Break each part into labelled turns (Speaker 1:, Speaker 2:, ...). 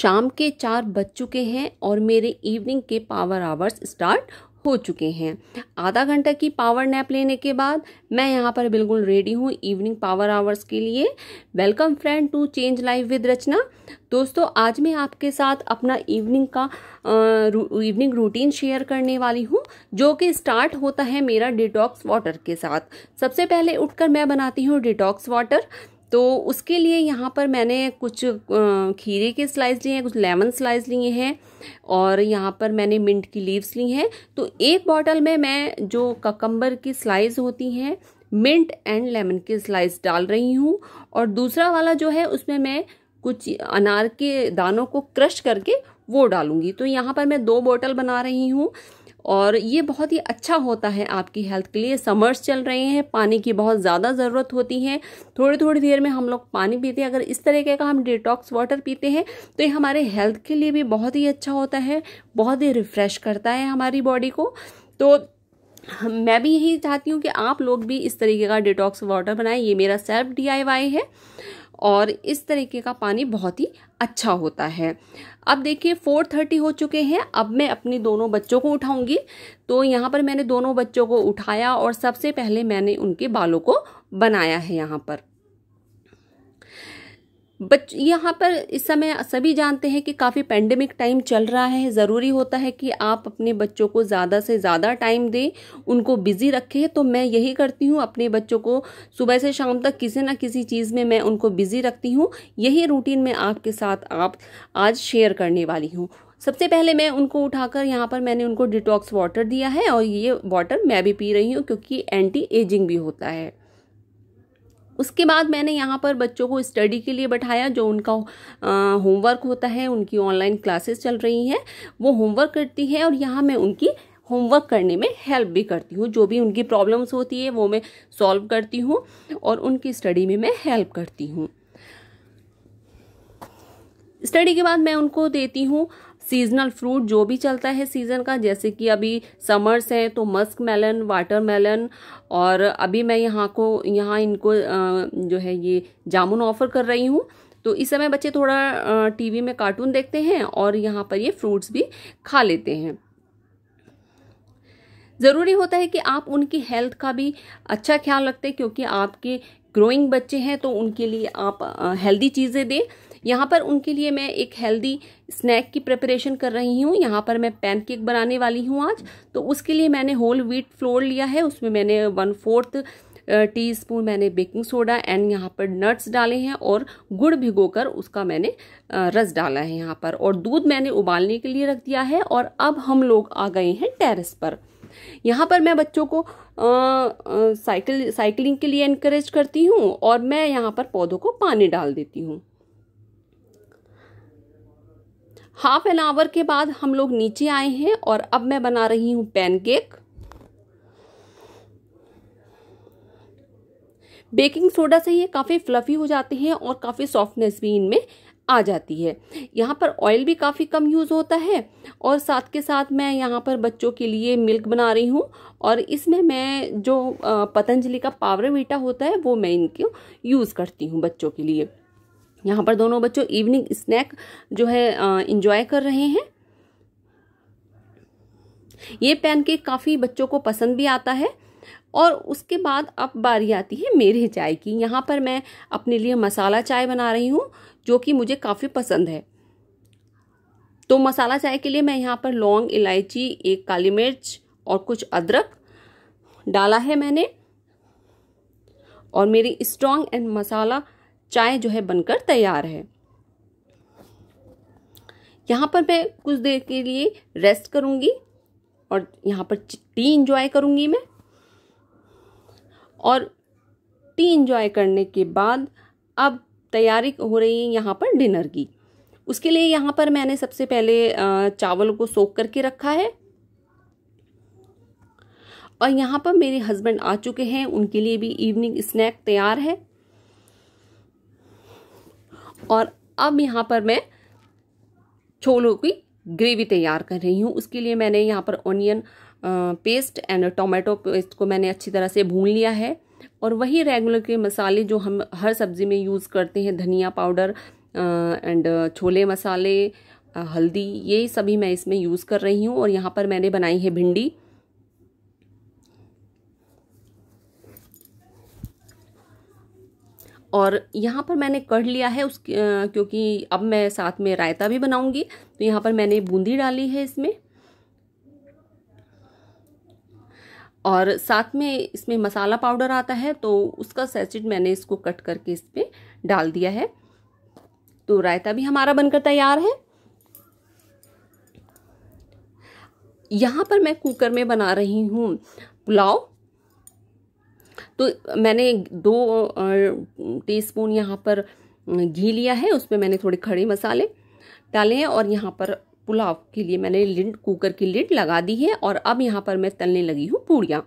Speaker 1: शाम के चार बज चुके हैं और मेरे इवनिंग के पावर आवर्स स्टार्ट हो चुके हैं आधा घंटा की पावर नैप लेने के बाद मैं यहाँ पर बिल्कुल रेडी हूँ इवनिंग पावर आवर्स के लिए welcome friend to change life with Rachna दोस्तों आज मैं आपके साथ अपना इवनिंग का रू, इवनिंग रूटीन शेयर करने वाली हूँ जो कि स्टार्ट होता है मेरा डिटॉक्स वाटर के साथ सबसे पहले उठकर मैं बनाती हूँ डिटॉक्स वाटर तो उसके लिए यहाँ पर मैंने कुछ खीरे के स्लाइस लिए हैं कुछ लेमन स्लाइस लिए हैं और यहाँ पर मैंने मिंट की लीव्स ली हैं तो एक बॉटल में मैं जो ककम्बर की स्लाइस होती हैं मिंट एंड लेमन की स्लाइस डाल रही हूँ और दूसरा वाला जो है उसमें मैं कुछ अनार के दानों को क्रश करके वो डालूंगी तो यहाँ पर मैं दो बोतल बना रही हूँ और ये बहुत ही अच्छा होता है आपकी हेल्थ के लिए समर्स चल रहे हैं पानी की बहुत ज़्यादा ज़रूरत होती है थोड़ी थोड़ी देर में हम लोग पानी पीते हैं अगर इस तरीके का हम डिटॉक्स वाटर पीते हैं तो ये हमारे हेल्थ के लिए भी बहुत ही अच्छा होता है बहुत ही रिफ़्रेश करता है हमारी बॉडी को तो मैं भी यही चाहती हूँ कि आप लोग भी इस तरीके का डिटॉक्स वाटर बनाएं ये मेरा सेल्फ डी है और इस तरीके का पानी बहुत ही अच्छा होता है अब देखिए फोर थर्टी हो चुके हैं अब मैं अपने दोनों बच्चों को उठाऊंगी तो यहाँ पर मैंने दोनों बच्चों को उठाया और सबसे पहले मैंने उनके बालों को बनाया है यहाँ पर बच यहाँ पर इस समय सभी जानते हैं कि काफ़ी पेंडेमिक टाइम चल रहा है ज़रूरी होता है कि आप अपने बच्चों को ज़्यादा से ज़्यादा टाइम दें उनको बिज़ी रखें तो मैं यही करती हूँ अपने बच्चों को सुबह से शाम तक किसी ना किसी चीज़ में मैं उनको बिज़ी रखती हूँ यही रूटीन मैं आपके साथ आप आज शेयर करने वाली हूँ सबसे पहले मैं उनको उठाकर यहाँ पर मैंने उनको डिटॉक्स वाटर दिया है और ये वाटर मैं भी पी रही हूँ क्योंकि एंटी एजिंग भी होता है उसके बाद मैंने यहाँ पर बच्चों को स्टडी के लिए बैठाया जो उनका होमवर्क होता है उनकी ऑनलाइन क्लासेस चल रही हैं वो होमवर्क करती हैं और यहाँ मैं उनकी होमवर्क करने में हेल्प भी करती हूँ जो भी उनकी प्रॉब्लम्स होती है वो मैं सॉल्व करती हूँ और उनकी स्टडी में मैं हेल्प करती हूँ स्टडी के बाद मैं उनको देती हूँ सीजनल फ्रूट जो भी चलता है सीज़न का जैसे कि अभी समर्स हैं तो मस्क मेलन वाटर मेलन और अभी मैं यहाँ को यहाँ इनको जो है ये जामुन ऑफ़र कर रही हूँ तो इस समय बच्चे थोड़ा टीवी में कार्टून देखते हैं और यहाँ पर ये फ्रूट्स भी खा लेते हैं ज़रूरी होता है कि आप उनकी हेल्थ का भी अच्छा ख्याल रखते क्योंकि आपके ग्रोइंग बच्चे हैं तो उनके लिए आप हेल्दी चीज़ें दें यहाँ पर उनके लिए मैं एक हेल्दी स्नैक की प्रिपरेशन कर रही हूँ यहाँ पर मैं पैनकेक बनाने वाली हूँ आज तो उसके लिए मैंने होल व्हीट फ्लोर लिया है उसमें मैंने वन फोर्थ टी स्पून मैंने बेकिंग सोडा एंड यहाँ पर नट्स डाले हैं और गुड़ भिगोकर उसका मैंने रस डाला है यहाँ पर और दूध मैंने उबालने के लिए रख दिया है और अब हम लोग आ गए हैं टेरेस पर यहाँ पर मैं बच्चों को साइकिल साइकिलिंग के लिए इनक्रेज करती हूँ और मैं यहाँ पर पौधों को पानी डाल देती हूँ हाफ एन आवर के बाद हम लोग नीचे आए हैं और अब मैं बना रही हूँ पैनकेक बेकिंग सोडा से ये काफ़ी फ्लफ़ी हो जाते हैं और काफ़ी सॉफ्टनेस भी इनमें आ जाती है यहाँ पर ऑयल भी काफ़ी कम यूज़ होता है और साथ के साथ मैं यहाँ पर बच्चों के लिए मिल्क बना रही हूँ और इसमें मैं जो पतंजलि का पावर वीटा होता है वो मैं इनको यूज़ करती हूँ बच्चों के लिए यहाँ पर दोनों बच्चों इवनिंग स्नैक जो है इंजॉय कर रहे हैं ये पैनकेक काफ़ी बच्चों को पसंद भी आता है और उसके बाद अब बारी आती है मेरे चाय की यहाँ पर मैं अपने लिए मसाला चाय बना रही हूँ जो कि मुझे काफ़ी पसंद है तो मसाला चाय के लिए मैं यहाँ पर लौंग इलायची एक काली मिर्च और कुछ अदरक डाला है मैंने और मेरी स्ट्रॉन्ग एंड मसाला चाय जो है बनकर तैयार है यहाँ पर मैं कुछ देर के लिए रेस्ट करूँगी और यहाँ पर टी इंजॉय करूँगी मैं और टी इंजॉय करने के बाद अब तैयारी हो रही है यहाँ पर डिनर की उसके लिए यहाँ पर मैंने सबसे पहले चावल को सोख करके रखा है और यहाँ पर मेरे हस्बैंड आ चुके हैं उनके लिए भी इवनिंग स्नैक तैयार है और अब यहाँ पर मैं छोलों की ग्रेवी तैयार कर रही हूँ उसके लिए मैंने यहाँ पर onion paste and tomato paste को मैंने अच्छी तरह से भून लिया है और वही रेगुलर के मसाले जो हम हर सब्ज़ी में यूज़ करते हैं धनिया पाउडर एंड छोले मसाले हल्दी ये सभी मैं इसमें यूज़ कर रही हूँ और यहाँ पर मैंने बनाई है भिंडी और यहाँ पर मैंने कढ़ लिया है उस क्योंकि अब मैं साथ में रायता भी बनाऊँगी तो यहाँ पर मैंने बूंदी डाली है इसमें और साथ में इसमें मसाला पाउडर आता है तो उसका सैसिड मैंने इसको कट करके इस पर डाल दिया है तो रायता भी हमारा बनकर तैयार है यहाँ पर मैं कुकर में बना रही हूँ पुलाव तो मैंने दो टीस्पून यहाँ पर घी लिया है उसमें मैंने थोड़े खड़े मसाले डाले हैं और यहाँ पर पुलाव के लिए मैंने लिड कुकर की लिड लगा दी है और अब यहाँ पर मैं तलने लगी हूँ पूड़िया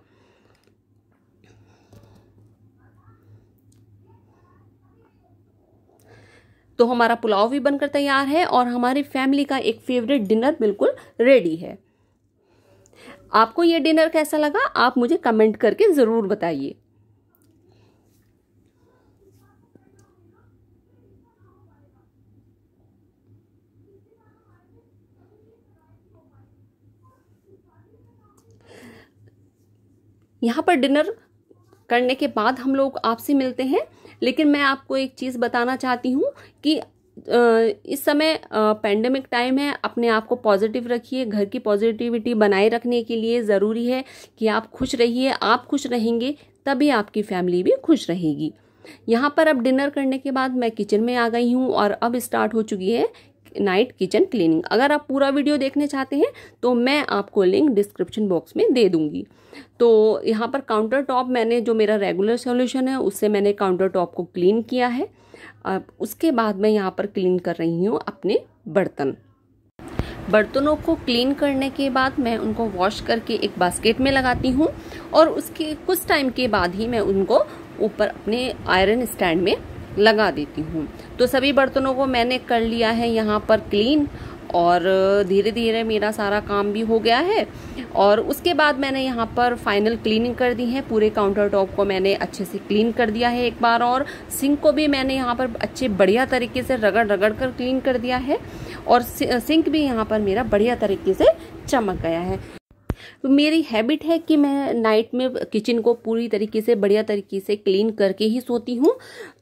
Speaker 1: तो हमारा पुलाव भी बनकर तैयार है और हमारी फैमिली का एक फेवरेट डिनर बिल्कुल रेडी है आपको ये डिनर कैसा लगा आप मुझे कमेंट करके ज़रूर बताइए यहाँ पर डिनर करने के बाद हम लोग आपसे मिलते हैं लेकिन मैं आपको एक चीज़ बताना चाहती हूँ कि इस समय पैंडेमिक टाइम है अपने आप को पॉजिटिव रखिए घर की पॉजिटिविटी बनाए रखने के लिए ज़रूरी है कि आप खुश रहिए आप खुश रहेंगे तभी आपकी फैमिली भी खुश रहेगी यहाँ पर अब डिनर करने के बाद मैं किचन में आ गई हूँ और अब स्टार्ट हो चुकी है नाइट किचन क्लीनिंग अगर आप पूरा वीडियो देखने चाहते हैं तो मैं आपको लिंक डिस्क्रिप्शन बॉक्स में दे दूँगी तो यहाँ पर काउंटर टॉप मैंने जो मेरा रेगुलर सॉल्यूशन है उससे मैंने काउंटर टॉप को क्लीन किया है अब उसके बाद मैं यहाँ पर क्लीन कर रही हूँ अपने बर्तन बर्तनों को क्लीन करने के बाद मैं उनको वॉश करके एक बास्केट में लगाती हूँ और उसके कुछ टाइम के बाद ही मैं उनको ऊपर अपने आयरन स्टैंड में लगा देती हूँ तो सभी बर्तनों को मैंने कर लिया है यहाँ पर क्लीन और धीरे धीरे मेरा सारा काम भी हो गया है और उसके बाद मैंने यहाँ पर फाइनल क्लीनिंग कर दी है पूरे काउंटर टॉप को मैंने अच्छे से क्लीन कर दिया है एक बार और सिंक को भी मैंने यहाँ पर अच्छे बढ़िया तरीके से रगड़ रगड़ कर क्लीन कर दिया है और सिंक भी यहाँ पर मेरा बढ़िया तरीके से चमक गया है मेरी हैबिट है कि मैं नाइट में किचन को पूरी तरीके से बढ़िया तरीके से क्लीन करके ही सोती हूँ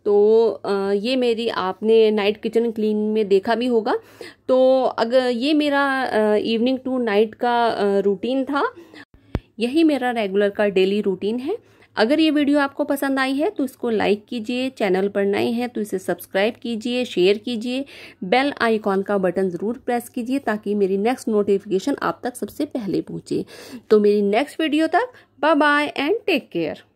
Speaker 1: तो ये मेरी आपने नाइट किचन क्लीन में देखा भी होगा तो अगर ये मेरा इवनिंग टू नाइट का रूटीन था यही मेरा रेगुलर का डेली रूटीन है अगर ये वीडियो आपको पसंद आई है तो इसको लाइक कीजिए चैनल पर नए हैं तो इसे सब्सक्राइब कीजिए शेयर कीजिए बेल आइकॉन का बटन ज़रूर प्रेस कीजिए ताकि मेरी नेक्स्ट नोटिफिकेशन आप तक सबसे पहले पहुँचे तो मेरी नेक्स्ट वीडियो तक bye bye and take care